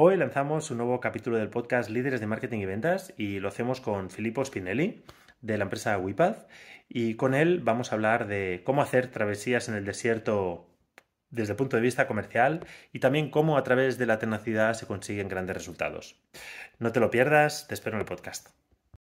Hoy lanzamos un nuevo capítulo del podcast Líderes de Marketing y Ventas y lo hacemos con Filippo Spinelli de la empresa WePath y con él vamos a hablar de cómo hacer travesías en el desierto desde el punto de vista comercial y también cómo a través de la tenacidad se consiguen grandes resultados. No te lo pierdas, te espero en el podcast.